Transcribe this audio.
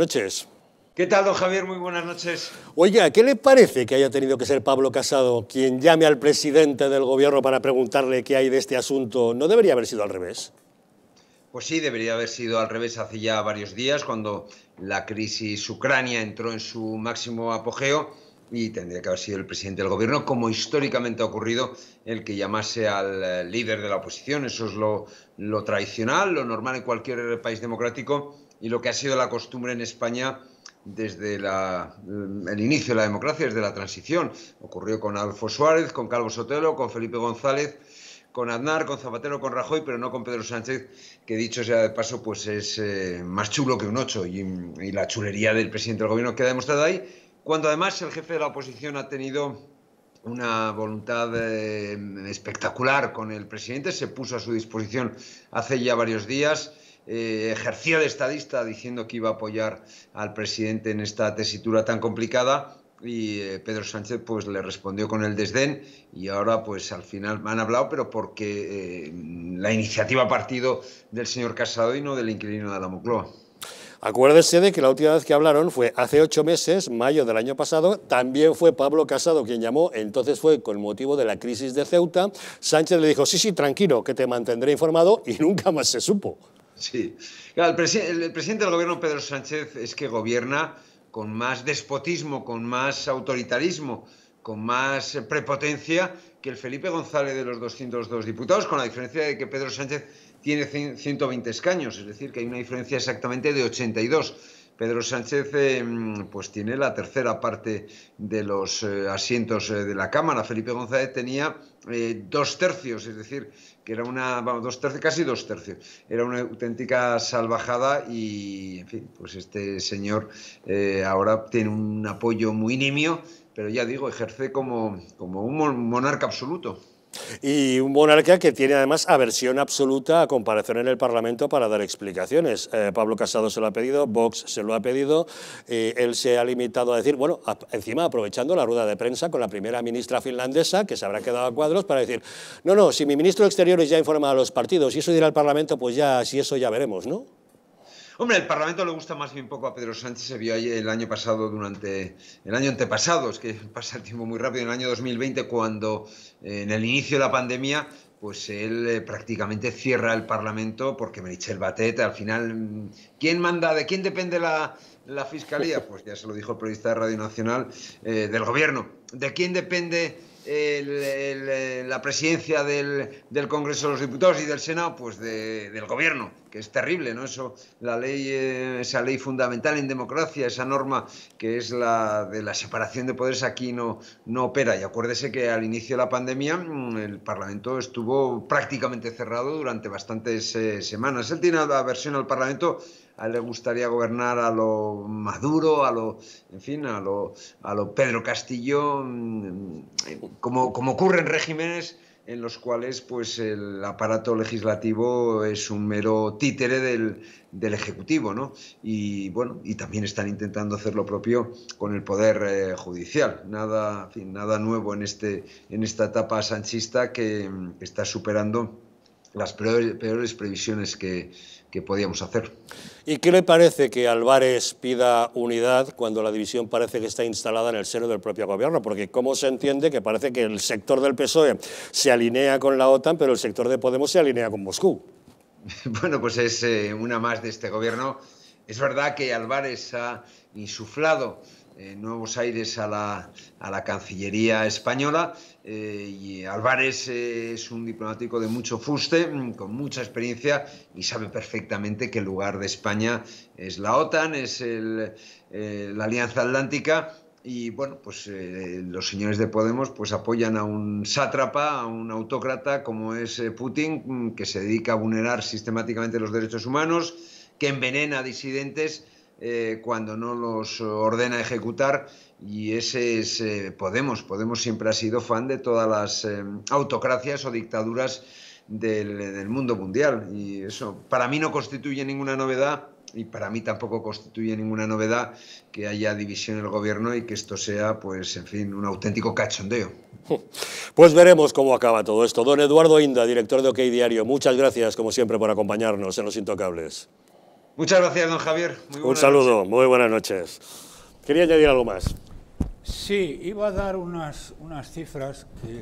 noches. ¿Qué tal, don Javier? Muy buenas noches. Oiga, ¿qué le parece que haya tenido que ser Pablo Casado quien llame al presidente del gobierno para preguntarle qué hay de este asunto? ¿No debería haber sido al revés? Pues sí, debería haber sido al revés hace ya varios días, cuando la crisis ucrania entró en su máximo apogeo y tendría que haber sido el presidente del gobierno, como históricamente ha ocurrido, el que llamase al eh, líder de la oposición. Eso es lo, lo tradicional, lo normal en cualquier país democrático y lo que ha sido la costumbre en España desde mm, el inicio de la democracia, desde la transición. Ocurrió con Alfonso Suárez, con Carlos Sotelo, con Felipe González, con Aznar, con Zapatero, con Rajoy, pero no con Pedro Sánchez, que dicho sea de paso, pues es eh, más chulo que un ocho. Y, la chulería del presidente del gobierno queda demostrada ahí, cuando además el jefe de la oposición ha tenido una voluntad eh, espectacular con el presidente, se puso a su disposición hace ya varios días eh, ejercía de estadista diciendo que iba a apoyar al presidente en esta tesitura tan complicada y eh, Pedro Sánchez pues le respondió con el desdén y ahora pues al final han hablado pero porque eh, la iniciativa partido del señor Casado y no del inquilino de la Moncloa. Acuérdese de que la última vez que hablaron fue hace ocho meses, mayo del año pasado, también fue Pablo Casado quien llamó, entonces fue con motivo de la crisis de Ceuta, Sánchez le dijo, sí, sí, tranquilo, que te mantendré informado y nunca más se supo. Sí. el, el, presidente del gobierno, Pedro Sánchez, es que gobierna con más despotismo, con más autoritarismo, con más prepotencia que el Felipe González de los 202 diputados, con la diferencia de que Pedro Sánchez tiene 120 escaños, es decir, que hay una diferencia exactamente de 82. Pedro Sánchez em, pues tiene la tercera parte de los eh, asientos eh, de la Cámara. Felipe González tenía eh, dos tercios, es decir, que era una, dos tercios, casi dos tercios. Era una auténtica salvajada y, en fin, pues este señor ahora tiene un apoyo muy nimio, pero ya digo, ejerce como, como un monarca absoluto y un monarca que tiene además aversión absoluta a comparecer en el Parlamento para dar explicaciones. Eh, Pablo Casado se lo ha pedido, Vox se lo ha pedido, él se ha limitado a decir, bueno, encima aprovechando la rueda de prensa con la primera ministra finlandesa, que se habrá quedado a cuadros, para decir, no, no, si mi ministro de Exteriores ya informa a los partidos y eso dirá al Parlamento, pues ya, si eso ya veremos, ¿no? Hombre, el Parlamento le gusta más bien poco a Pedro Sánchez. Se vio el año pasado durante el año antepasado, es que pasa el tiempo muy rápido, en el año 2020 cuando eh, en el inicio de la pandemia pues él eh, prácticamente cierra el Parlamento porque me el batete. al final mm, ¿quién manda de quién depende la, fiscalía? Pues ya se lo dijo el periodista de Radio Nacional eh, del gobierno. ¿De quién depende el, eh, la presidencia del, del, Congreso de los Diputados y del Senado, pues de, del gobierno, que es terrible, ¿no? Eso, la ley, eh, esa ley fundamental en democracia, esa norma que es la de la separación de poderes aquí no, no opera. Y acuérdese que al inicio de la pandemia mm, el Parlamento estuvo prácticamente cerrado durante bastantes eh, semanas. Él tiene la versión al Parlamento a él le gustaría gobernar a lo Maduro, a lo, en fin, a lo, a lo Pedro Castillo, mm, como, como ocurre en regímenes en los cuales pues el aparato legislativo es un mero títere del, ejecutivo, ¿no? Y bueno, y también están intentando hacer lo propio con el poder eh, judicial. Nada, fin, nada nuevo en este en esta etapa sanchista que mm, está superando las peores, previsiones que, que podíamos hacer. ¿Y qué le parece que Álvarez pida unidad cuando la división parece que está instalada en el seno del propio gobierno? Porque ¿cómo se entiende que parece que el sector del PSOE se alinea con la OTAN, pero el sector de Podemos se alinea con Moscú? Bueno, pues es eh, una más de este gobierno. Es verdad que Álvarez ha insuflado eh, nuevos aires a la, Cancillería española. Eh, y Álvarez eh, es un diplomático de mucho fuste, mm, con mucha experiencia y sabe perfectamente que el lugar de España es la OTAN, es eh, la Alianza Atlántica. Y bueno, pues los señores de Podemos pues apoyan a un sátrapa, a un autócrata como es Putin, mm, que se dedica a vulnerar sistemáticamente los derechos humanos, que envenena a disidentes eh, cuando no los ordena ejecutar y ese es eh, Podemos. Podemos siempre ha sido fan de todas las eh, autocracias o dictaduras del, del, mundo mundial y eso para mí no constituye ninguna novedad y para mí tampoco constituye ninguna novedad que haya división en el gobierno y que esto sea, pues, en fin, un auténtico cachondeo. Pues veremos cómo acaba todo esto. Don Eduardo Inda, director de OK Diario, muchas gracias, como siempre, por acompañarnos en Los Intocables. Muchas gracias, don Javier. Un saludo, muy buenas noches. Quería añadir algo más. Sí, iba a dar unas, unas cifras que